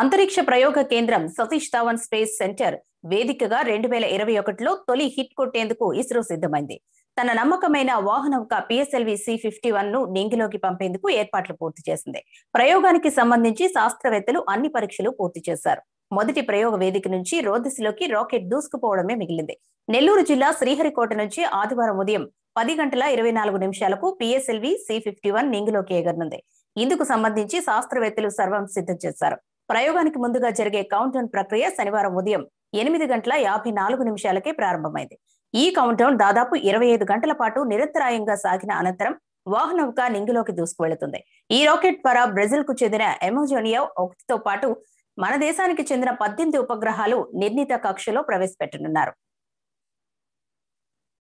అంతరిక్ష ప్రయోగ కేంద్రం సతీష్ ధావన్ స్పేస్ సెంటర్ వేదికగా రెండు వేల ఇరవై ఒకటిలో తొలి హిట్ కొట్టేందుకు ఇస్రో సిద్ధమైంది తన నమ్మకమైన వాహనవక పిఎస్ఎల్వి సి ఫిఫ్టీ వన్ ను నింగిలోకి పంపేందుకు ఏర్పాట్లు పూర్తి చేసింది ప్రయోగానికి సంబంధించి శాస్త్రవేత్తలు అన్ని పరీక్షలు పూర్తి చేశారు మొదటి ప్రయోగ వేదిక నుంచి రోదిసిలోకి రాకెట్ దూసుకుపోవడమే మిగిలింది నెల్లూరు జిల్లా శ్రీహరికోట నుంచి ఆదివారం ఉదయం పది గంటల ఇరవై నాలుగు నిమిషాలకు పిఎస్ఎల్వి సి ఫిఫ్టీ వన్ నింగిలోకి ఎగరనుంది ఇందుకు సంబంధించి శాస్త్రవేత్తలు సర్వం సిద్ధం చేశారు ప్రయోగానికి ముందుగా జరిగే కౌంటౌన్ ప్రక్రియ శనివారం ఉదయం ఎనిమిది గంటల యాభై నాలుగు నిమిషాలకే ప్రారంభమైంది ఈ కౌంటౌన్ దాదాపు ఇరవై ఐదు గంటల పాటు నిరంతరాయంగా సాగిన అనంతరం వాహనౌక నింగిలోకి దూసుకువెళుతుంది ఈ రాకెట్ ద్వారా బ్రెజిల్ కు చెందిన ఎమోజోనియా ఒకటితో పాటు మన దేశానికి చెందిన పద్దెనిమిది ఉపగ్రహాలు నిర్ణీత కక్షలో ప్రవేశపెట్టనున్నారు